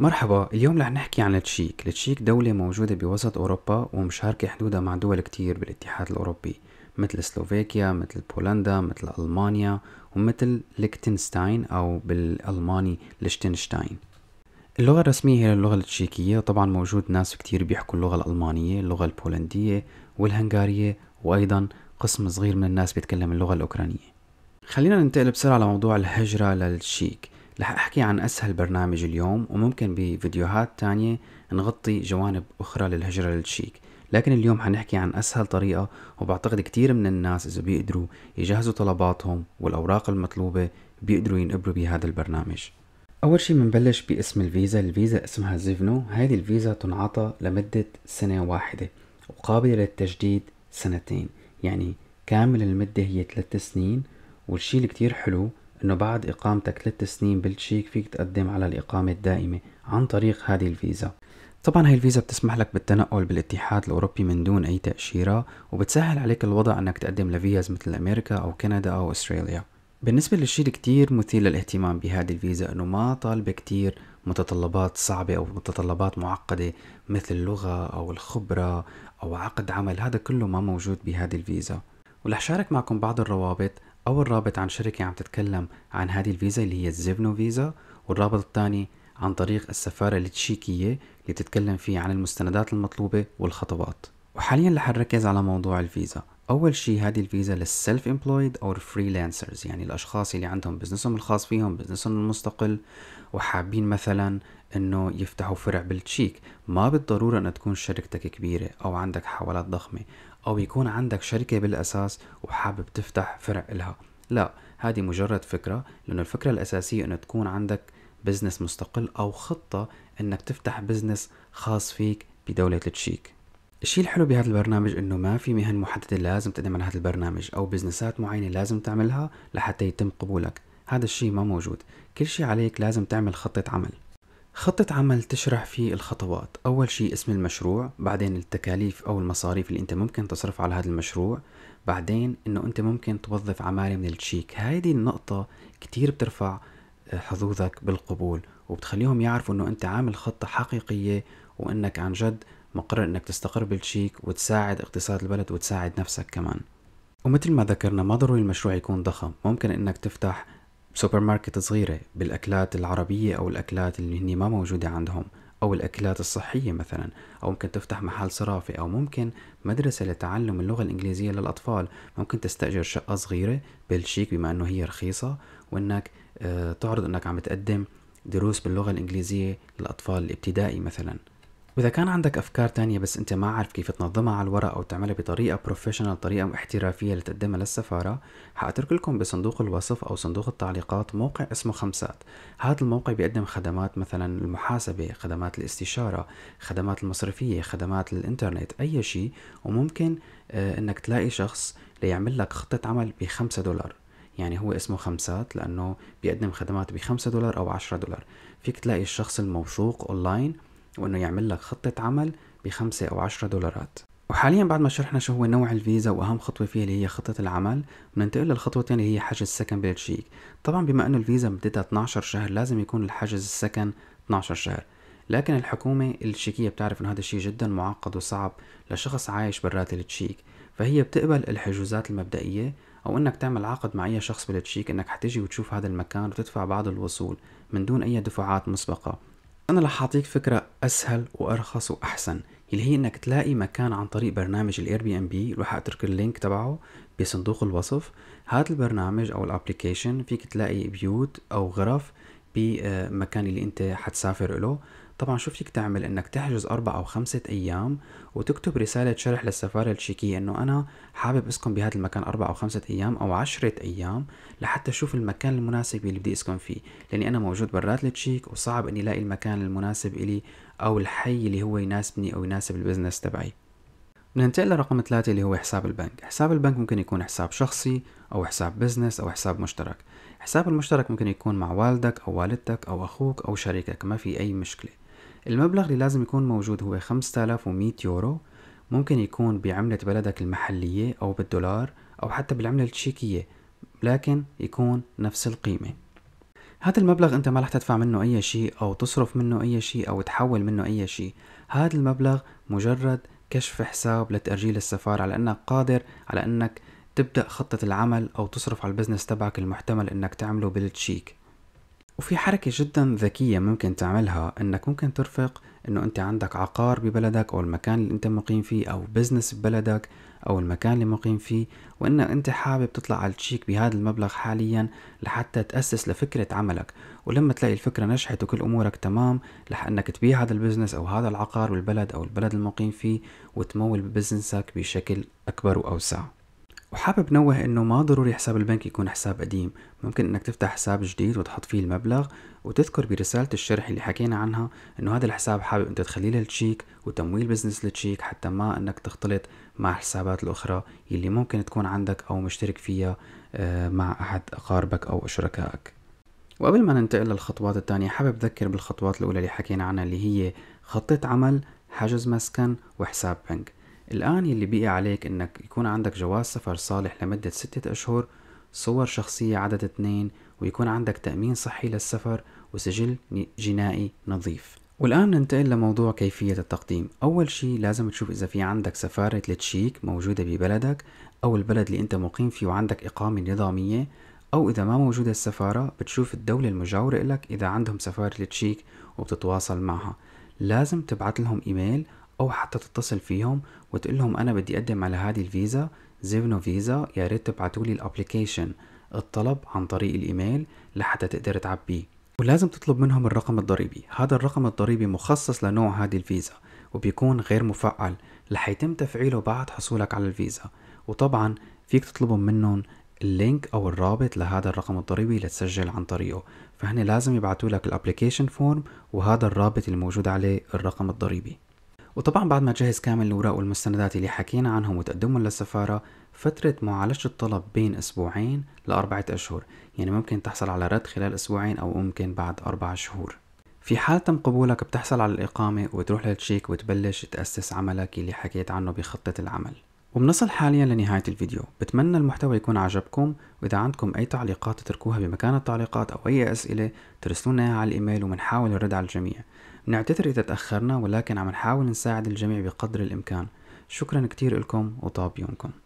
مرحبا اليوم رح نحكي عن التشيك التشيك دولة موجودة بوسط أوروبا ومشاركة حدودها مع دول كتير بالاتحاد الأوروبي مثل سلوفاكيا مثل بولندا مثل ألمانيا ومثل ليكتنشتاين أو بالألماني لشتنشتاين اللغة الرسمية هي اللغة التشيكية طبعا موجود ناس كتير بيحكوا اللغة الألمانية اللغة البولندية والهنغارية وأيضا قسم صغير من الناس بيتكلم اللغة الأوكرانية خلينا ننتقل بسرعة لموضوع الهجرة للتشيك رح أحكي عن أسهل برنامج اليوم وممكن بفيديوهات تانية نغطي جوانب أخرى للهجرة للتشيك لكن اليوم حنحكي عن أسهل طريقة وبعتقد كتير من الناس إذا بيقدروا يجهزوا طلباتهم والأوراق المطلوبة بيقدروا ينقبلوا بهذا البرنامج أول شي بنبلش باسم الفيزا الفيزا اسمها زيفنو هذه الفيزا تنعطى لمدة سنة واحدة وقابلة للتجديد سنتين يعني كامل المدة هي ثلاث سنين والشي اللي كتير حلو انه بعد اقامتك ثلاث سنين بالتشيك فيك تقدم على الاقامة الدائمة عن طريق هذه الفيزا طبعا هاي الفيزا بتسمح لك بالتنقل بالاتحاد الاوروبي من دون اي تأشيرة وبتسهل عليك الوضع انك تقدم لفيز مثل امريكا او كندا او استراليا بالنسبة للشيء الكتير مثير للاهتمام بهذه الفيزا انه ما طالبة كتير متطلبات صعبة أو متطلبات معقدة مثل اللغة أو الخبرة أو عقد عمل هذا كله ما موجود بهذه الفيزا ولح شارك معكم بعض الروابط أول رابط عن شركة عم تتكلم عن هذه الفيزا اللي هي الزيفنو فيزا والرابط الثاني عن طريق السفارة التشيكية اللي بتتكلم فيه عن المستندات المطلوبة والخطوات وحاليا رح نركز على موضوع الفيزا أول شيء هذه الفيزا للسيلف امبلويد أو الفريلانسرز يعني الأشخاص اللي عندهم بزنسهم الخاص فيهم بزنسهم المستقل وحابين مثلا إنه يفتحوا فرع بالتشيك ما بالضرورة ان تكون شركتك كبيرة أو عندك حوالات ضخمة أو يكون عندك شركة بالأساس وحابب تفتح فرع إلها لا هذه مجرد فكرة لأنه الفكرة الأساسية أنه تكون عندك بزنس مستقل أو خطة أنك تفتح بزنس خاص فيك بدولة التشيك الشيء الحلو بهذا البرنامج انه ما في مهن محدده لازم تقدم على هذا البرنامج او بزنسات معينه لازم تعملها لحتى يتم قبولك هذا الشيء ما موجود كل شيء عليك لازم تعمل خطه عمل خطة عمل تشرح فيه الخطوات أول شيء اسم المشروع بعدين التكاليف أو المصاريف اللي أنت ممكن تصرف على هذا المشروع بعدين أنه أنت ممكن توظف عمالة من التشيك هذه النقطة كتير بترفع آه، حظوظك بالقبول وبتخليهم يعرفوا أنه أنت عامل خطة حقيقية وأنك عن جد مقرر أنك تستقر بالتشيك وتساعد اقتصاد البلد وتساعد نفسك كمان ومثل ما ذكرنا ما ضروري المشروع يكون ضخم ممكن أنك تفتح سوبر ماركت صغيرة بالأكلات العربية أو الأكلات اللي هني ما موجودة عندهم أو الأكلات الصحية مثلا أو ممكن تفتح محل صرافة أو ممكن مدرسة لتعلم اللغة الإنجليزية للأطفال ممكن تستأجر شقة صغيرة بلشيك بما أنه هي رخيصة وأنك آه، تعرض أنك عم تقدم دروس باللغة الإنجليزية للأطفال الابتدائي مثلاً واذا كان عندك افكار تانية بس انت ما عارف كيف تنظمها على الورق او تعملها بطريقه بروفيشنال طريقه احترافيه لتقدمها للسفاره حاترك لكم بصندوق الوصف او صندوق التعليقات موقع اسمه خمسات هذا الموقع بيقدم خدمات مثلا المحاسبه خدمات الاستشاره خدمات المصرفيه خدمات الانترنت اي شيء وممكن آه، انك تلاقي شخص ليعمل لك خطه عمل بخمسة دولار يعني هو اسمه خمسات لأنه بيقدم خدمات بخمسة دولار أو عشرة دولار فيك تلاقي الشخص الموثوق أونلاين وانه يعمل لك خطة عمل بخمسة او عشرة دولارات وحاليا بعد ما شرحنا شو هو نوع الفيزا واهم خطوه فيها اللي هي خطه العمل بننتقل للخطوه الثانيه اللي هي حجز سكن بلجيك طبعا بما انه الفيزا مدتها 12 شهر لازم يكون الحجز السكن 12 شهر لكن الحكومة التشيكية بتعرف انه هذا الشيء جدا معقد وصعب لشخص عايش برات التشيك فهي بتقبل الحجوزات المبدئية او انك تعمل عقد مع اي شخص بالتشيك انك حتيجي وتشوف هذا المكان وتدفع بعض الوصول من دون اي دفعات مسبقة أنا رح أعطيك فكرة أسهل وأرخص وأحسن اللي هي إنك تلاقي مكان عن طريق برنامج الاير بي ام بي رح أترك اللينك تبعه بصندوق الوصف هذا البرنامج أو الابلكيشن فيك تلاقي بيوت أو غرف بمكان اللي أنت حتسافر له طبعا شو فيك تعمل انك تحجز اربع او خمسة ايام وتكتب رسالة شرح للسفارة التشيكية انه انا حابب اسكن بهذا المكان اربع او خمسة ايام او عشرة ايام لحتى اشوف المكان المناسب اللي بدي اسكن فيه لاني انا موجود برات التشيك وصعب اني الاقي المكان المناسب الي او الحي اللي هو يناسبني او يناسب البزنس تبعي ننتقل لرقم ثلاثة اللي هو حساب البنك حساب البنك ممكن يكون حساب شخصي أو حساب بزنس أو حساب مشترك حساب المشترك ممكن يكون مع والدك أو والدتك أو أخوك أو شريكك ما في أي مشكلة المبلغ اللي لازم يكون موجود هو 5100 يورو ممكن يكون بعملة بلدك المحلية أو بالدولار أو حتى بالعملة التشيكية لكن يكون نفس القيمة هذا المبلغ أنت ما رح تدفع منه أي شيء أو تصرف منه أي شيء أو تحول منه أي شيء هذا المبلغ مجرد كشف حساب لتأجيل السفارة على أنك قادر على أنك تبدأ خطة العمل أو تصرف على البزنس تبعك المحتمل أنك تعمله بالتشيك وفي حركة جدا ذكية ممكن تعملها انك ممكن ترفق انه انت عندك عقار ببلدك او المكان اللي انت مقيم فيه او بزنس ببلدك او المكان اللي مقيم فيه وان انت حابب تطلع على التشيك بهذا المبلغ حاليا لحتى تأسس لفكرة عملك ولما تلاقي الفكرة نجحت وكل امورك تمام انك تبيع هذا البزنس او هذا العقار بالبلد او البلد المقيم فيه وتمول بزنسك بشكل اكبر واوسع وحابب نوه انه ما ضروري حساب البنك يكون حساب قديم ممكن انك تفتح حساب جديد وتحط فيه المبلغ وتذكر برسالة الشرح اللي حكينا عنها انه هذا الحساب حابب انت تخليه للتشيك وتمويل بزنس للتشيك حتى ما انك تختلط مع الحسابات الاخرى اللي ممكن تكون عندك او مشترك فيها آه، مع احد اقاربك او شركائك وقبل ما ننتقل للخطوات الثانية حابب أذكر بالخطوات الأولى اللي حكينا عنها اللي هي خطة عمل حجز مسكن وحساب بنك الآن يلي بقي عليك إنك يكون عندك جواز سفر صالح لمدة ستة أشهر صور شخصية عدد اثنين ويكون عندك تأمين صحي للسفر وسجل جنائي نظيف والآن ننتقل لموضوع كيفية التقديم أول شيء لازم تشوف إذا في عندك سفارة لتشيك موجودة ببلدك أو البلد اللي أنت مقيم فيه وعندك إقامة نظامية أو إذا ما موجودة السفارة بتشوف الدولة المجاورة لك إذا عندهم سفارة لتشيك وبتتواصل معها لازم تبعت لهم إيميل أو حتى تتصل فيهم وتقول لهم أنا بدي أقدم على هذه الفيزا زيفنو فيزا يا ريت تبعتوا لي الابلكيشن الطلب عن طريق الإيميل لحتى تقدر تعبيه ولازم تطلب منهم الرقم الضريبي هذا الرقم الضريبي مخصص لنوع هذه الفيزا وبيكون غير مفعل رح يتم تفعيله بعد حصولك على الفيزا وطبعا فيك تطلبهم منهم اللينك او الرابط لهذا الرقم الضريبي لتسجل عن طريقه فهني لازم يبعتوا لك الابلكيشن فورم وهذا الرابط الموجود عليه الرقم الضريبي وطبعا بعد ما تجهز كامل الأوراق والمستندات اللي حكينا عنهم وتقدمهم للسفارة فترة معالجة الطلب بين أسبوعين لأربعة أشهر يعني ممكن تحصل على رد خلال أسبوعين أو ممكن بعد أربع شهور في حال تم قبولك بتحصل على الإقامة وتروح للتشيك وتبلش تأسس عملك اللي حكيت عنه بخطة العمل وبنصل حاليا لنهاية الفيديو بتمنى المحتوى يكون عجبكم وإذا عندكم أي تعليقات تتركوها بمكان التعليقات أو أي أسئلة ترسلونا على الإيميل وبنحاول نرد على الجميع نعتذر إذا تأخرنا ولكن عم نحاول نساعد الجميع بقدر الإمكان شكرا كتير لكم وطاب يومكم